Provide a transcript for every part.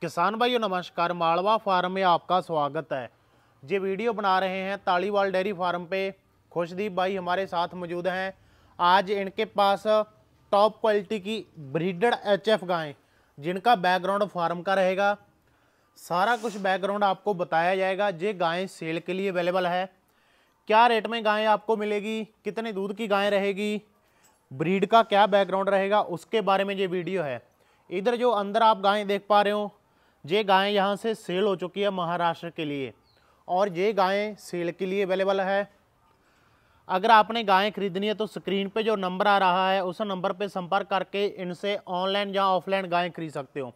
किसान भाइयों नमस्कार मालवा फार्म में आपका स्वागत है ये वीडियो बना रहे हैं तालीवाल डेयरी फार्म पे खुशदीप भाई हमारे साथ मौजूद हैं आज इनके पास टॉप क्वालिटी की ब्रीडेड एच एफ गायें जिनका बैकग्राउंड फार्म का रहेगा सारा कुछ बैकग्राउंड आपको बताया जाएगा ये गायें सेल के लिए अवेलेबल है क्या रेट में गायें आपको मिलेगी कितने दूध की गायें रहेगी ब्रीड का क्या बैकग्राउंड रहेगा उसके बारे में ये वीडियो है इधर जो अंदर आप गायें देख पा रहे हो ये गायें यहाँ से सेल हो चुकी है महाराष्ट्र के लिए और ये गायें सेल के लिए अवेलेबल है अगर आपने गायें खरीदनी है तो स्क्रीन पे जो नंबर आ रहा है उस नंबर पे संपर्क करके इनसे ऑनलाइन या ऑफलाइन गायें खरीद सकते हो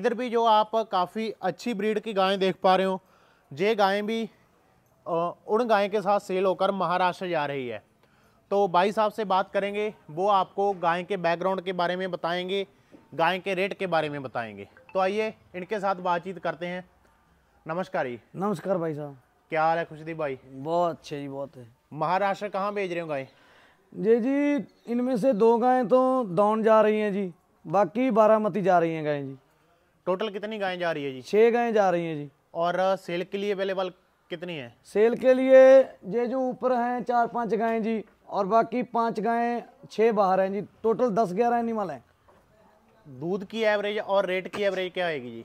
इधर भी जो आप काफ़ी अच्छी ब्रीड की गायें देख पा रहे हो ये गायें भी उन गायें के साथ सेल होकर महाराष्ट्र जा रही है तो भाई साहब से बात करेंगे वो आपको गाय के बैकग्राउंड के बारे में बताएंगे गाय के रेट के बारे में बताएंगे तो आइए इनके साथ बातचीत करते हैं नमस्कार जी नमस्कार भाई साहब क्या हाल है खुशदीप भाई बहुत अच्छे जी बहुत है महाराष्ट्र कहाँ भेज रहे हो गाय जी जी इनमें से दो गाय तो दौड़ जा रही हैं जी बाकी बारामती जा रही हैं गाय जी टोटल कितनी गायें जा रही है जी छः गायें जा रही हैं जी और सेल के लिए अवेलेबल कितनी है सेल के लिए ये जो ऊपर हैं चार पांच गायें जी और बाकी पांच गायें छः बाहर हैं जी टोटल दस ग्यारह एनिमल हैं दूध की एवरेज और रेट की एवरेज क्या होगी जी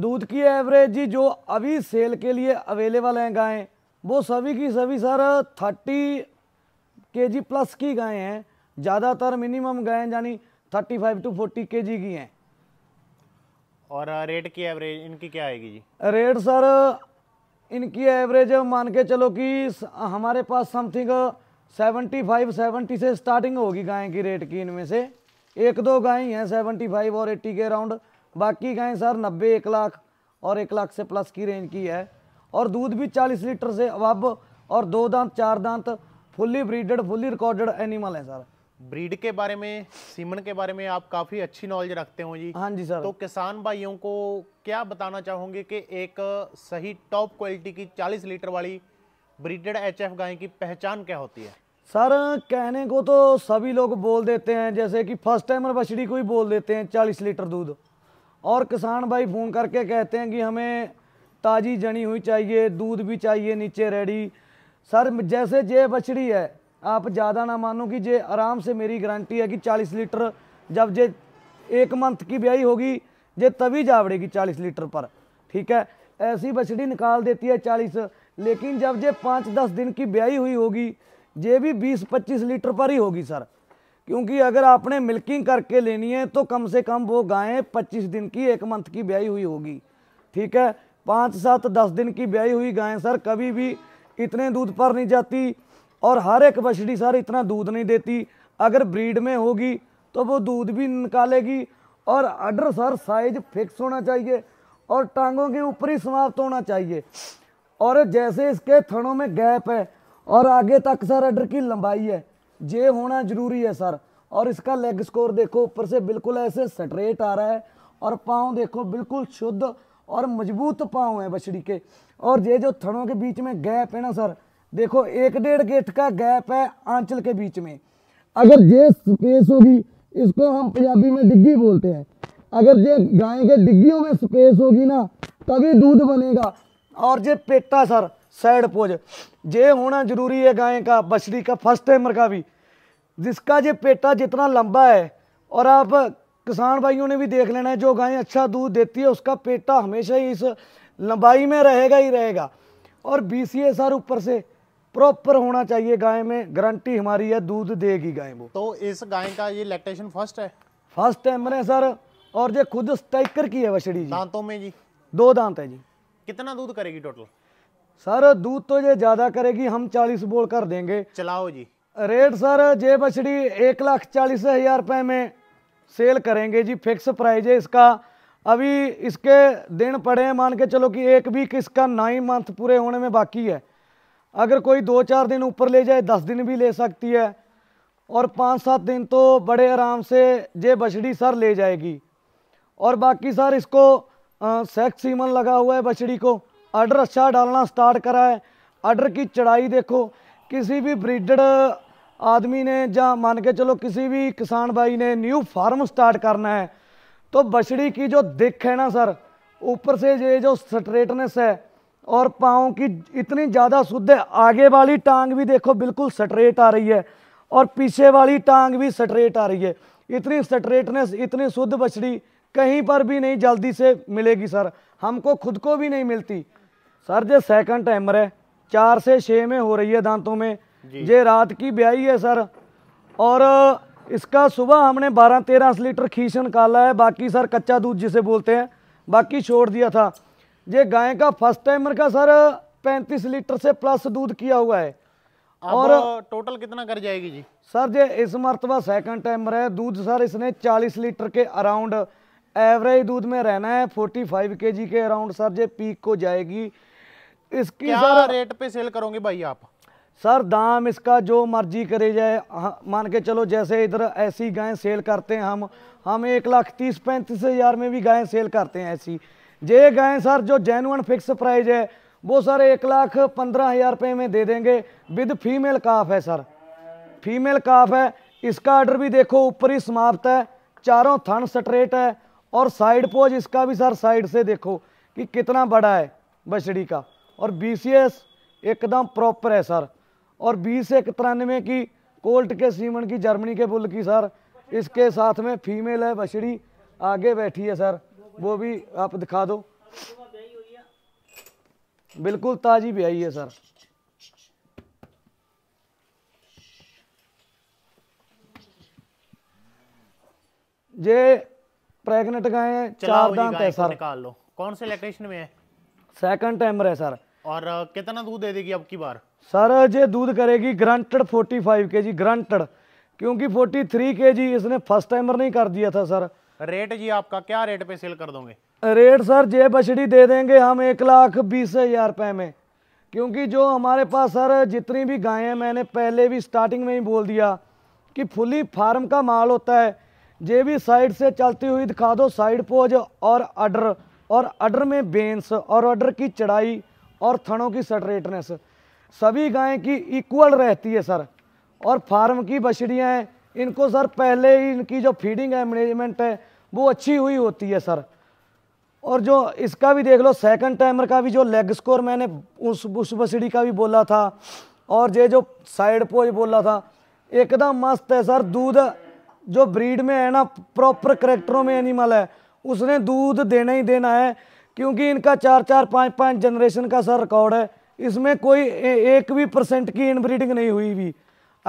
दूध की एवरेज जी जो अभी सेल के लिए अवेलेबल हैं गायें वो सभी की सभी सर थर्टी के जी प्लस की गायें हैं ज़्यादातर मिनिमम गायें यानी थर्टी फाइव टू फोर्टी के जी की हैं और रेट uh, की एवरेज इनकी क्या आएगी जी रेट सर इनकी एवरेज मान के चलो कि हमारे पास समथिंग सेवेंटी फाइव सेवेंटी से स्टार्टिंग होगी गाय की रेट की इनमें से एक दो गाय हैं सेवेंटी फाइव और एट्टी के अराउंड बाकी गायें सर नब्बे एक लाख और एक लाख से प्लस की रेंज की है और दूध भी चालीस लीटर से अब और दो दांत चार दांत fully breeded fully recorded animal है सर ब्रीड के बारे में सीमन के बारे में आप काफ़ी अच्छी नॉलेज रखते हो जी हाँ जी सर तो किसान भाइयों को क्या बताना चाहोगे कि एक सही टॉप क्वालिटी की 40 लीटर वाली ब्रीडेड एचएफ गाय की पहचान क्या होती है सर कहने को तो सभी लोग बोल देते हैं जैसे कि फर्स्ट टाइमर बछड़ी को ही बोल देते हैं चालीस लीटर दूध और किसान भाई फ़ोन करके कहते हैं कि हमें ताज़ी जनी हुई चाहिए दूध भी चाहिए नीचे रेडी सर जैसे जे बछड़ी है आप ज़्यादा ना मानो कि जे आराम से मेरी गारंटी है कि चालीस लीटर जब जे एक मंथ की ब्याई होगी जे तभी जावड़ेगी चालीस लीटर पर ठीक है ऐसी बछड़ी निकाल देती है चालीस लेकिन जब जे पाँच दस दिन की ब्याई हुई होगी ये भी 20-25 लीटर पर ही होगी सर क्योंकि अगर आपने मिल्किंग करके लेनी है तो कम से कम वो गायें 25 दिन की एक मंथ की ब्याई हुई होगी ठीक है पाँच सात दस दिन की ब्याई हुई गायें सर कभी भी इतने दूध पर नहीं जाती और हर एक बछड़ी सर इतना दूध नहीं देती अगर ब्रीड में होगी तो वो दूध भी निकालेगी और अडर सर साइज फिक्स होना चाहिए और टांगों के ऊपर ही समाप्त होना चाहिए और जैसे इसके थनों में गैप है और आगे तक सर एडर की लंबाई है जे होना जरूरी है सर और इसका लेग स्कोर देखो ऊपर से बिल्कुल ऐसे स्ट्रेट आ रहा है और पाँव देखो बिल्कुल शुद्ध और मजबूत पाँव है बछड़ी के और ये जो थड़ों के बीच में गैप है ना सर देखो एक डेढ़ गेट का गैप है आंचल के बीच में अगर ये स्पेस होगी इसको हम पंजाबी में डिग्गी बोलते हैं अगर ये गाय के डिग्गियों में स्पेस होगी ना तभी दूध बनेगा और ये पेटा सर सैड पोज जे होना जरूरी है गाय का बछड़ी का फर्स्ट टाइमर का भी जिसका जो पेटा जितना लंबा है और आप किसान भाइयों ने भी देख लेना है जो गाय अच्छा दूध देती है उसका पेटा हमेशा ही इस लंबाई में रहेगा ही रहेगा और बी सी एस आर ऊपर से प्रॉपर होना चाहिए गाय में गारंटी हमारी है दूध देगी गाय वो तो इस गाय का ये लैक्टेशन फर्स्ट है फर्स्ट टाइम है सर और जो खुद स्टाइकर की है बछड़ी जी दांतों में जी दो दांत है जी कितना दूध करेगी टोटल सर दूध तो ये ज्यादा करेगी हम चालीस बोल कर देंगे चलाओ जी रेट सर जे बछड़ी एक लाख चालीस हजार रुपये में सेल करेंगे जी फिक्स प्राइज है इसका अभी इसके दिन पड़े हैं मान के चलो कि एक वीक इसका नाइन मंथ पूरे होने में बाकी है अगर कोई दो चार दिन ऊपर ले जाए दस दिन भी ले सकती है और पाँच सात दिन तो बड़े आराम से जे बछड़ी सर ले जाएगी और बाकी सर इसको सेक्स सीमन लगा हुआ है बछड़ी को अडर अच्छा डालना स्टार्ट करा है अडर की चढ़ाई देखो किसी भी ब्रीडड आदमी ने ज मान के चलो किसी भी किसान भाई ने न्यू फार्म स्टार्ट करना है तो बछड़ी की जो दिख है ना सर ऊपर से ये जो स्ट्रेटनेस है और पाँव की इतनी ज़्यादा शुद्ध है आगे वाली टांग भी देखो बिल्कुल स्ट्रेट आ रही है और पीछे वाली टांग भी स्ट्रेट आ रही है इतनी स्ट्रेटनेस इतनी शुद्ध बछड़ी कहीं पर भी नहीं जल्दी से मिलेगी सर हमको खुद को भी नहीं मिलती सर जो सेकंड टाइमर है चार से छः में हो रही है दांतों में ये रात की ब्याई है सर और इसका सुबह हमने बारह 13 लीटर खींच निकाला है बाकी सर कच्चा दूध जिसे बोलते हैं बाकी छोड़ दिया था ये गाय का फर्स्ट टाइमर का सर पैंतीस लीटर से प्लस दूध किया हुआ है और टोटल कितना कर जाएगी जी सर जे इस मरतबा सेकंड टाइमर है दूध सर इसने 40 लीटर के अराउंड एवरेज दूध में रहना है 45 केजी के अराउंड सर जे पीक को जाएगी इसकी क्या रेट पे सेल करोगे भाई आप सर दाम इसका जो मर्जी करे जाए मान के चलो जैसे इधर ऐसी गायें सेल करते हैं हम हम एक लाख तीस पैंतीस हज़ार में भी गायें सेल करते हैं ऐसी ये गायें सर जो जेनुअन फिक्स प्राइज है वो सर एक लाख पंद्रह हज़ार रुपये में दे देंगे विद फीमेल काफ है सर फीमेल काफ है इसका आर्डर भी देखो ऊपर ही समाप्त है चारों थन स्ट्रेट है और साइड पोज इसका भी सर साइड से देखो कि कितना बड़ा है बछड़ी का और बी एकदम प्रॉपर है सर और बीस एक तिरानवे की कोल्ट के सीमन की जर्मनी के बुल की सर इसके साथ में फीमेल है बछड़ी आगे बैठी है सर वो भी आप दिखा दो बिल्कुल ताज़ी भी आई है सर ये प्रेग्नेंट गाय चार दांत है सर निकाल लो कौन से लोकेशन में है सेकंड टाइमर है सर और कितना दूध दे देगी आपकी बार सर ये दूध करेगी ग्रांटेड 45 जी ग्रांटेड क्योंकि 43 जी इसने फर्स्ट टाइमर नहीं कर दिया था सर रेट जी आपका क्या रेट पे सेल कर दोगे रेट सर जे बछड़ी दे देंगे हम एक लाख बीस हजार रुपए में क्योंकि जो हमारे पास सर जितनी भी गाय हैं मैंने पहले भी स्टार्टिंग में ही बोल दिया कि फुली फार्म का माल होता है जे भी साइड से चलती हुई दिखा दो साइड पोज और अडर और अडर में बेंस और अडर की चढ़ाई और थनों की सटरेटनेस सभी गाय की इक्वल रहती है सर और फार्म की बछड़ियाँ हैं इनको सर पहले ही इनकी जो फीडिंग है मैनेजमेंट है वो अच्छी हुई होती है सर और जो इसका भी देख लो सेकंड टाइमर का भी जो लेग स्कोर मैंने उस उस बछड़ी का भी बोला था और ये जो साइड पोज बोला था एकदम मस्त है सर दूध जो ब्रीड में है ना प्रॉपर करेक्टरों में एनिमल है उसने दूध देना ही देना है क्योंकि इनका चार चार पाँच पाँच जनरेशन का सर रिकॉर्ड है इसमें कोई एक भी परसेंट की इनब्रीडिंग नहीं हुई भी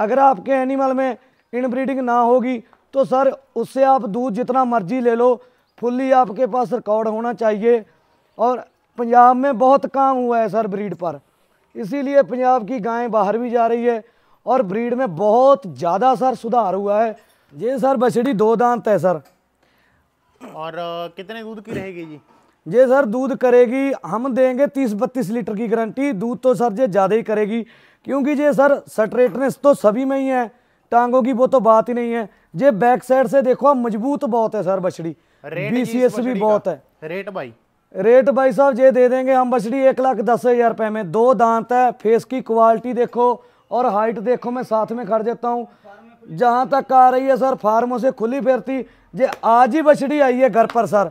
अगर आपके एनिमल में इनब्रीडिंग ना होगी तो सर उससे आप दूध जितना मर्जी ले लो फुल्ली आपके पास रिकॉर्ड होना चाहिए और पंजाब में बहुत काम हुआ है सर ब्रीड पर इसीलिए पंजाब की गायें बाहर भी जा रही है और ब्रीड में बहुत ज़्यादा सर सुधार हुआ है ये सर बछड़ी दो दांत है सर और कितने दूध की रहेगी जी जे सर दूध करेगी हम देंगे तीस बत्तीस लीटर की गारंटी दूध तो सर जे ज़्यादा ही करेगी क्योंकि ये सर स्ट्रेटनेस तो सभी में ही है टांगों की वो तो बात ही नहीं है जे बैक साइड से देखो मजबूत बहुत है सर बछड़ी बी सी एस भी बहुत है रेट भाई रेट भाई साहब जे दे देंगे हम बछड़ी एक लाख दस हज़ार रुपये में दो दांत है फेस की क्वालिटी देखो और हाइट देखो मैं साथ में खड़ देता हूँ जहाँ तक आ रही है सर फार्मों से खुली फिरती जे आज ही बछड़ी आई है घर पर सर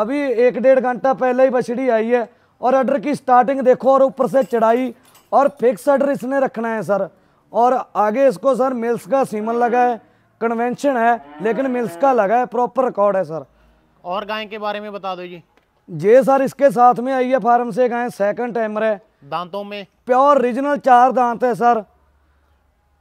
अभी एक डेढ़ घंटा पहले ही बछड़ी आई है और अडर की स्टार्टिंग देखो और ऊपर से चढ़ाई और फिक्स अडर इसने रखना है सर और आगे इसको सर मिल्स का सीमन लगा है कन्वेंशन है लेकिन मिल्स का लगा है प्रॉपर रिकॉर्ड है सर और गाय के बारे में बता दो जी जे सर इसके साथ में आई है फार्म से गाय सेकंड टाइमर है दांतों में प्योर रीजनल चार दांत है सर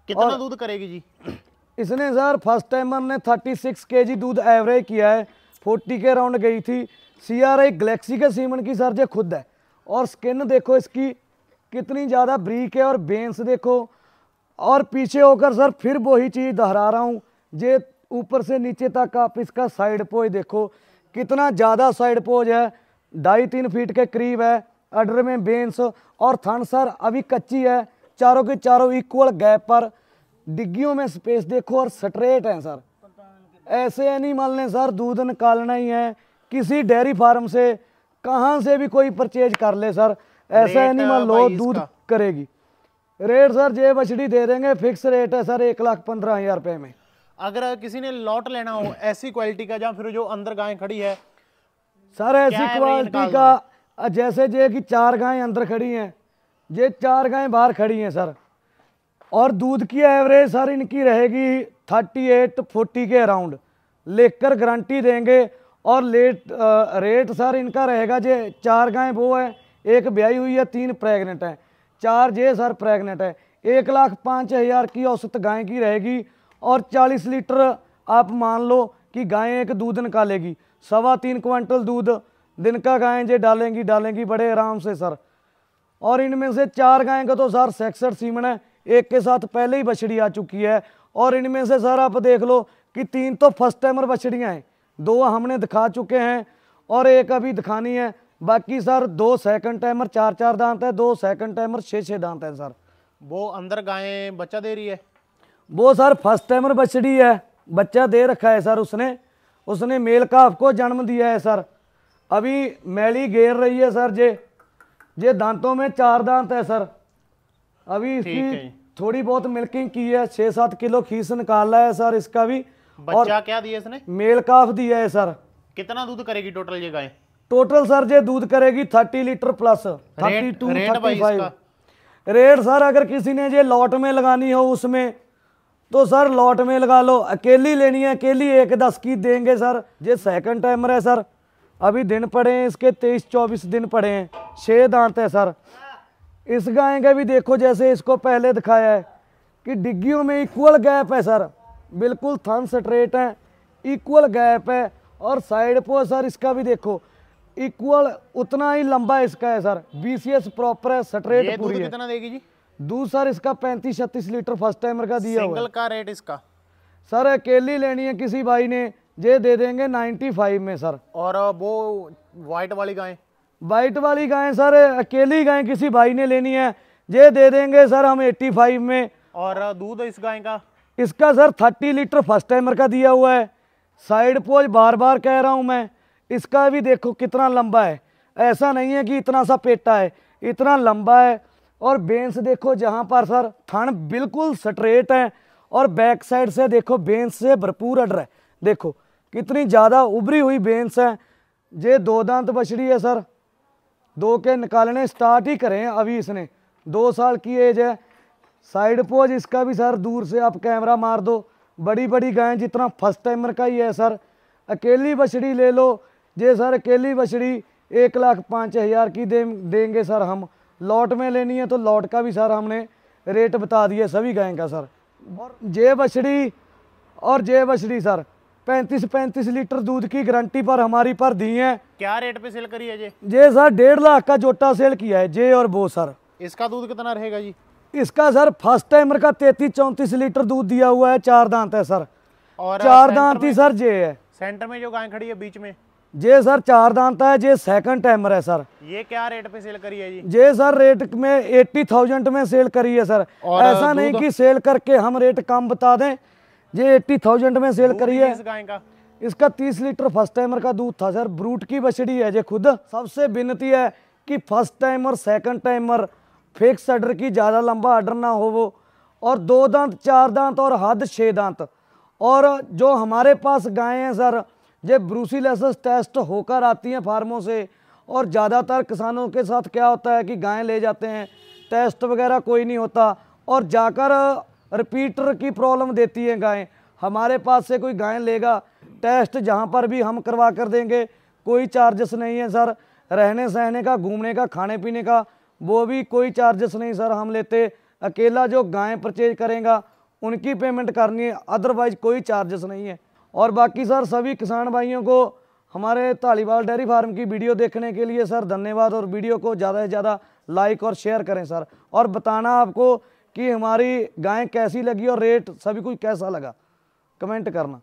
कितना दूध करेगी जी इसने सर फर्स्ट टाइमर ने 36 केजी दूध एवरेज किया है फोर्टी के अराउंड गई थी सी आर आई गलेक्सी के सीमन की सर जो खुद है और स्किन देखो इसकी कितनी ज़्यादा ब्रीक है और बेंस देखो और पीछे होकर सर फिर वही चीज़ दोहरा रहा हूँ जे ऊपर से नीचे तक आप इसका साइड पोज देखो कितना ज़्यादा साइड पोज है ढाई तीन फीट के करीब है अडर में बेंस और थन सर अभी कच्ची है चारों के चारों इक्वल गैप पर डिग्गियों में स्पेस देखो और स्ट्रेट हैं सर ऐसे एनिमल ने सर दूध निकालना ही है किसी डेयरी फार्म से कहाँ से भी कोई परचेज कर ले सर ऐसा एनिमल लो दूध करेगी रेट सर जे बछड़ी दे देंगे फिक्स रेट है सर एक लाख पंद्रह हजार रुपये में अगर किसी ने लॉट लेना हो ऐसी क्वालिटी का या फिर जो अंदर गाय खड़ी है सर ऐसी क्वालिटी का जैसे जे कि चार गाय अंदर खड़ी हैं जे चार गाय बाहर खड़ी हैं सर और दूध की एवरेज सर इनकी रहेगी थर्टी एट फोर्टी के अराउंड लेकर गारंटी देंगे और लेट आ, रेट सर इनका रहेगा जे चार गायें वो है एक ब्याई हुई है तीन प्रेग्नेंट है चार जे सर प्रेग्नेंट है एक लाख पाँच हज़ार की औसत गाय की रहेगी और चालीस लीटर आप मान लो कि गायें एक दूध निकालेगी सवा तीन क्विंटल दूध दिन का गायें जे डालेंगी डालेंगी बड़े आराम से सर और इनमें से चार गायें का तो सर सेक्सर सीमन है एक के साथ पहले ही बछड़ी आ चुकी है और इनमें से सर आप देख लो कि तीन तो फर्स्ट टाइमर बछड़ियाँ हैं दो हमने दिखा चुके हैं और एक अभी दिखानी है बाकी सर दो सेकंड टाइमर चार चार दांत है दो सेकंड टाइमर छः छः दांत है सर वो अंदर गायें बच्चा दे रही है वो सर फर्स्ट टाइमर बछड़ी है बच्चा दे रखा है सर उसने उसने मेल का आपको जन्म दिया है सर अभी मैली घेर रही है सर जे ये दांतों में चार दांत है सर अभी इसकी थोड़ी बहुत मिल्किंग की है छह सात किलो खीस निकाला है सर इसका भी बच्चा और क्या दिया इसने मेल काफ दिया है सर कितना दूध करेगी टोटल ये गाय टोटल सर ये दूध करेगी thirty litre plus thirty two thirty five rate sir अगर किसी ने ये लॉट में लगानी हो उसमें तो सर लॉट में लगा लो अकेली लेनी है अकेली एक दस की देंगे सर ये सेकंड टाइमर है सर अभी दिन पड़े हैं इसके तेईस चौबीस दिन पड़े हैं छः दांत है सर इस गाय का भी देखो जैसे इसको पहले दिखाया है कि डिग्गियों में इक्वल गैप है सर बिल्कुल थन स्ट्रेट है इक्वल गैप है और साइड पो सर इसका भी देखो इक्वल उतना ही लंबा इसका है सर बीसीएस प्रॉपर है स्ट्रेट पूरी है कितना देगी जी दूध सर इसका पैंतीस छत्तीस लीटर फर्स्ट टाइमर का दिया सिंगल का रेट इसका सर अकेली लेनी है किसी भाई ने ये दे देंगे फाइव में सर और वो वाइट वाली गाय वाइट वाली गायें सर अकेली गाय किसी भाई ने लेनी है ये दे देंगे सर हम 85 में और दूध इस गाय का इसका सर 30 लीटर फर्स्ट टाइमर का दिया हुआ है साइड पोज बार बार कह रहा हूँ मैं इसका भी देखो कितना लंबा है ऐसा नहीं है कि इतना सा पेटा है इतना लंबा है और बेंस देखो जहाँ पर सर थन बिल्कुल स्ट्रेट है और बैक साइड से देखो बेंस से भरपूर अडर है देखो कितनी ज़्यादा उभरी हुई बेंस है ये दो दांत बछड़ी है सर दो के निकालने स्टार्ट ही करें अभी इसने दो साल की एज है साइड पोज इसका भी सर दूर से आप कैमरा मार दो बड़ी बड़ी गायें जितना फर्स्ट टाइमर का ही है सर अकेली बछड़ी ले लो जे सर अकेली बछड़ी एक लाख पाँच हज़ार की दे देंगे सर हम लॉट में लेनी है तो लॉट का भी सर हमने रेट बता दिया सभी गाय का सर और जे बछड़ी और जे बछड़ी सर पैंतीस पैंतीस लीटर दूध की गारंटी पर हमारी पर दी हैं क्या रेट पे सेल करी है जे जे सर डेढ़ लाख का जोटा सेल किया है जे और वो सर इसका दूध कितना रहेगा जी इसका सर फर्स्ट टाइमर का तैतीस चौंतीस लीटर दूध दिया हुआ है चार दांत है सर और चार दांत ही सर जे है सेंटर में जो गाय खड़ी है बीच में जे सर चार दांत है जे सेकंड टाइमर है सर ये क्या रेट पे सेल करी है जी जे सर रेट में एट्टी थाउजेंड में सेल करी है सर ऐसा नहीं कि सेल करके हम रेट कम बता दें जे एट्टी थाउजेंड में सेल करी है इस गाय का इसका 30 लीटर फर्स्ट टाइमर का दूध था सर ब्रूट की बछड़ी है जे खुद सबसे विनती है कि first timer second timer fix order की ज़्यादा लंबा आर्डर ना हो वो और दो दांत चार दांत और हद छः दांत और जो हमारे पास गाय हैं सर ये ब्रूसीलेसस टेस्ट होकर आती हैं फार्मों से और ज़्यादातर किसानों के साथ क्या होता है कि गायें ले जाते हैं टेस्ट वगैरह कोई नहीं होता और जाकर रिपीटर की प्रॉब्लम देती हैं गायें हमारे पास से कोई गायें लेगा टेस्ट जहाँ पर भी हम करवा कर देंगे कोई चार्जेस नहीं है सर रहने सहने का घूमने का खाने पीने का वो भी कोई चार्जेस नहीं सर हम लेते अकेला जो गायें परचेज करेगा उनकी पेमेंट करनी है अदरवाइज कोई चार्जेस नहीं है और बाकी सर सभी किसान भाइयों को हमारे धालीवाल डेयरी फार्म की वीडियो देखने के लिए सर धन्यवाद और वीडियो को ज़्यादा से ज़्यादा लाइक और शेयर करें सर और बताना आपको कि हमारी गायें कैसी लगी और रेट सभी कुछ कैसा लगा कमेंट करना